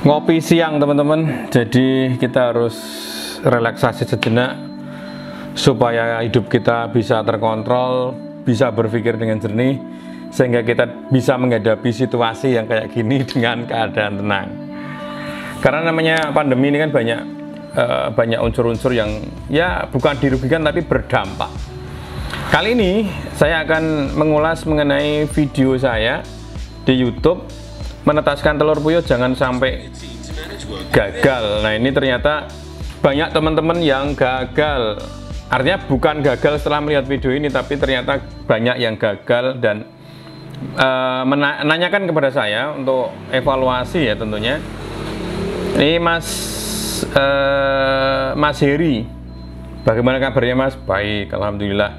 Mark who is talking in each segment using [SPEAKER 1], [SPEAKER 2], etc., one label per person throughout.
[SPEAKER 1] ngopi siang teman-teman jadi kita harus relaksasi sejenak supaya hidup kita bisa terkontrol bisa berpikir dengan jernih sehingga kita bisa menghadapi situasi yang kayak gini dengan keadaan tenang karena namanya pandemi ini kan banyak eh, banyak unsur-unsur yang ya bukan dirugikan tapi berdampak kali ini saya akan mengulas mengenai video saya di YouTube menetaskan telur puyuh jangan sampai gagal nah ini ternyata banyak teman-teman yang gagal artinya bukan gagal setelah melihat video ini tapi ternyata banyak yang gagal dan e, menanyakan kepada saya untuk evaluasi ya tentunya ini mas e, mas Heri bagaimana kabarnya mas? baik alhamdulillah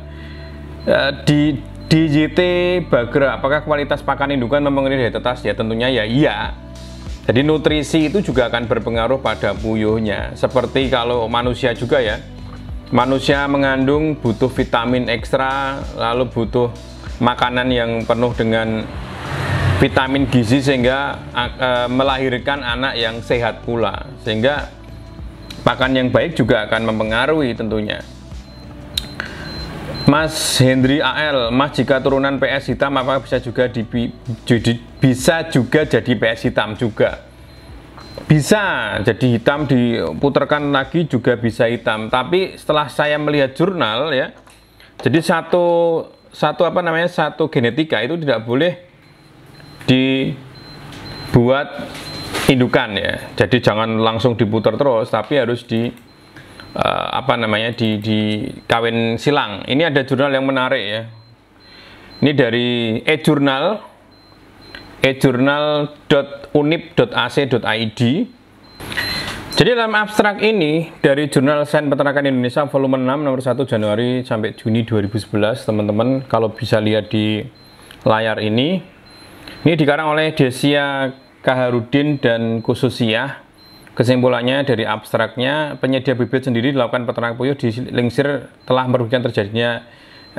[SPEAKER 1] e, di DJT Bagra, apakah kualitas pakan indukan mempengaruhi daya tetas? Ya tentunya ya iya. Jadi nutrisi itu juga akan berpengaruh pada puyuhnya. Seperti kalau manusia juga ya. Manusia mengandung butuh vitamin ekstra, lalu butuh makanan yang penuh dengan vitamin gizi sehingga eh, melahirkan anak yang sehat pula. Sehingga pakan yang baik juga akan mempengaruhi tentunya. Mas Hendri AL, Mas jika turunan PS hitam apa bisa juga di, di bisa juga jadi PS hitam juga? Bisa jadi hitam diputarkan lagi juga bisa hitam. Tapi setelah saya melihat jurnal ya, jadi satu satu apa namanya satu genetika itu tidak boleh dibuat indukan ya. Jadi jangan langsung diputar terus, tapi harus di uh, apa namanya di di kawin silang. Ini ada jurnal yang menarik ya. Ini dari e-jurnal e-jurnal.unip.ac.id. Jadi dalam abstrak ini dari jurnal Sains Peternakan Indonesia volume 6 nomor 1 Januari sampai Juni 2011, teman-teman kalau bisa lihat di layar ini. Ini dikarang oleh Desia Kaharudin dan Kususiah Kesimpulannya dari abstraknya, penyedia bibit sendiri dilakukan peternak puyuh di Lingsir telah merugikan terjadinya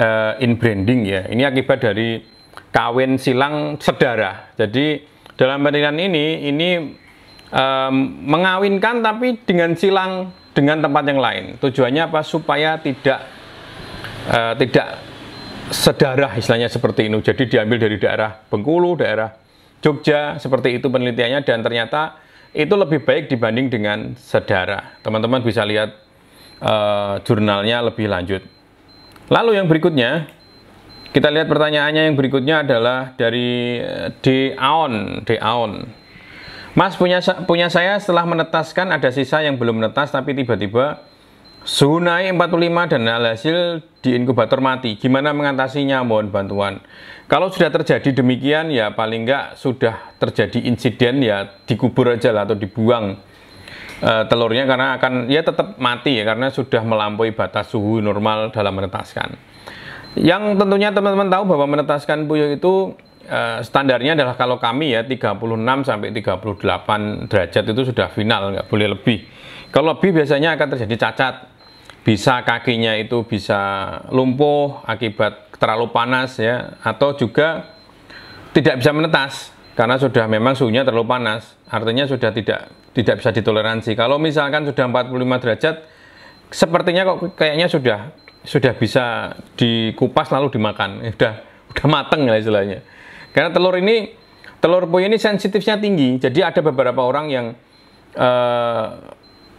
[SPEAKER 1] uh, inbranding ya. Ini akibat dari kawin silang sedara. Jadi dalam penelitian ini, ini um, mengawinkan tapi dengan silang dengan tempat yang lain. Tujuannya apa? Supaya tidak uh, tidak sedarah istilahnya seperti ini. Jadi diambil dari daerah Bengkulu, daerah Jogja seperti itu penelitiannya dan ternyata itu lebih baik dibanding dengan sedara. Teman-teman bisa lihat uh, jurnalnya lebih lanjut. Lalu yang berikutnya, kita lihat pertanyaannya yang berikutnya adalah dari eh, D. Aon. D. Aon. Mas, punya, punya saya setelah menetaskan ada sisa yang belum menetas tapi tiba-tiba Suhu naik 45 dan hasil di inkubator mati. Gimana mengatasinya? Mohon bantuan. Kalau sudah terjadi demikian ya paling nggak sudah terjadi insiden ya dikubur aja lah atau dibuang uh, telurnya karena akan ya tetap mati ya karena sudah melampaui batas suhu normal dalam menetaskan. Yang tentunya teman-teman tahu bahwa menetaskan puyuh itu Uh, standarnya adalah kalau kami ya 36 sampai 38 derajat itu sudah final nggak boleh lebih. Kalau lebih biasanya akan terjadi cacat bisa kakinya itu bisa lumpuh akibat terlalu panas ya atau juga tidak bisa menetas karena sudah memang suhunya terlalu panas artinya sudah tidak tidak bisa ditoleransi kalau misalkan sudah 45 derajat sepertinya kok kayaknya sudah sudah bisa dikupas lalu dimakan sudah udah mateng lah istilahnya karena telur ini telur puyuh ini sensitifnya tinggi jadi ada beberapa orang yang uh,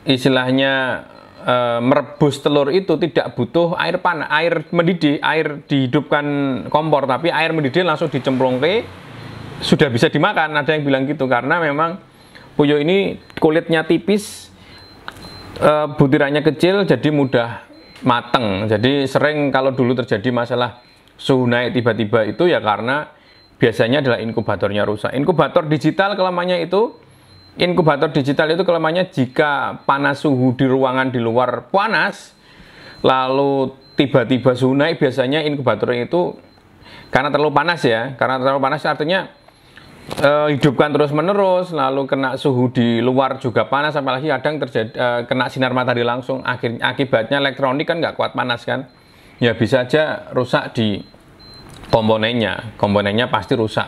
[SPEAKER 1] istilahnya e, merebus telur itu tidak butuh air pan, air mendidih, air dihidupkan kompor, tapi air mendidih langsung dicemplung ke sudah bisa dimakan. Ada yang bilang gitu karena memang puyuh ini kulitnya tipis, e, butirannya kecil, jadi mudah mateng. Jadi sering kalau dulu terjadi masalah suhu naik tiba-tiba itu ya karena biasanya adalah inkubatornya rusak. Inkubator digital kelamanya itu inkubator digital itu kelemahannya jika panas suhu di ruangan di luar panas, lalu tiba-tiba suhu naik, biasanya inkubator itu karena terlalu panas ya, karena terlalu panas artinya e, hidupkan terus-menerus, lalu kena suhu di luar juga panas, apalagi kadang terjadi e, kena sinar matahari langsung, akhir, akibatnya elektronik kan nggak kuat panas kan, ya bisa aja rusak di komponennya, komponennya pasti rusak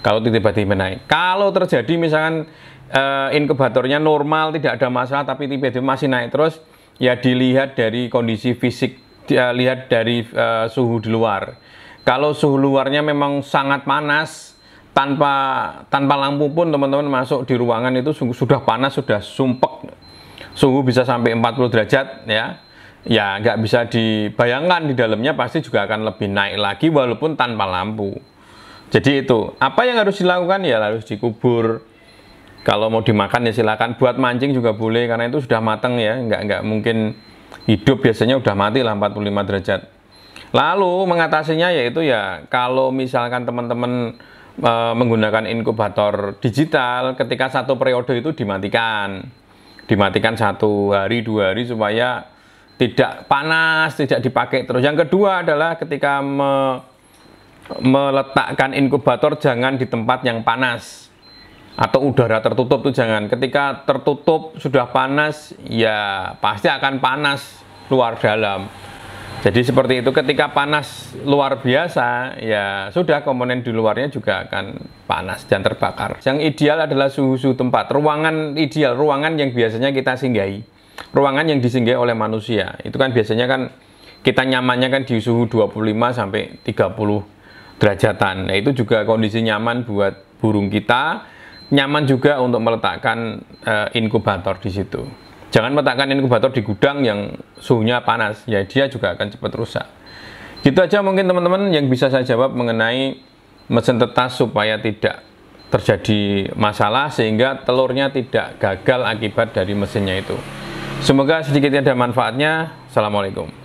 [SPEAKER 1] kalau tiba-tiba naik. Kalau terjadi misalkan uh, inkubatornya normal, tidak ada masalah, tapi tiba-tiba masih naik terus, ya dilihat dari kondisi fisik, dia eh, lihat dari uh, suhu di luar. Kalau suhu luarnya memang sangat panas, tanpa tanpa lampu pun teman-teman masuk di ruangan itu sudah panas sudah sumpek suhu bisa sampai 40 derajat ya ya nggak bisa dibayangkan di dalamnya pasti juga akan lebih naik lagi walaupun tanpa lampu jadi itu apa yang harus dilakukan ya harus dikubur kalau mau dimakan ya silakan buat mancing juga boleh karena itu sudah matang ya nggak nggak mungkin hidup biasanya udah mati lah 45 derajat lalu mengatasinya yaitu ya kalau misalkan teman-teman e, menggunakan inkubator digital ketika satu periode itu dimatikan dimatikan satu hari dua hari supaya tidak panas tidak dipakai terus yang kedua adalah ketika me, meletakkan inkubator jangan di tempat yang panas atau udara tertutup tuh jangan. Ketika tertutup sudah panas, ya pasti akan panas luar dalam. Jadi seperti itu ketika panas luar biasa, ya sudah komponen di luarnya juga akan panas dan terbakar. Yang ideal adalah suhu-suhu tempat. Ruangan ideal, ruangan yang biasanya kita singgahi. Ruangan yang disinggahi oleh manusia. Itu kan biasanya kan kita nyamannya kan di suhu 25 sampai 30 derajatan. Nah, itu juga kondisi nyaman buat burung kita nyaman juga untuk meletakkan uh, inkubator di situ. Jangan meletakkan inkubator di gudang yang suhunya panas, ya dia juga akan cepat rusak. Gitu aja mungkin teman-teman yang bisa saya jawab mengenai mesin tetas supaya tidak terjadi masalah sehingga telurnya tidak gagal akibat dari mesinnya itu. Semoga sedikitnya ada manfaatnya. Assalamualaikum.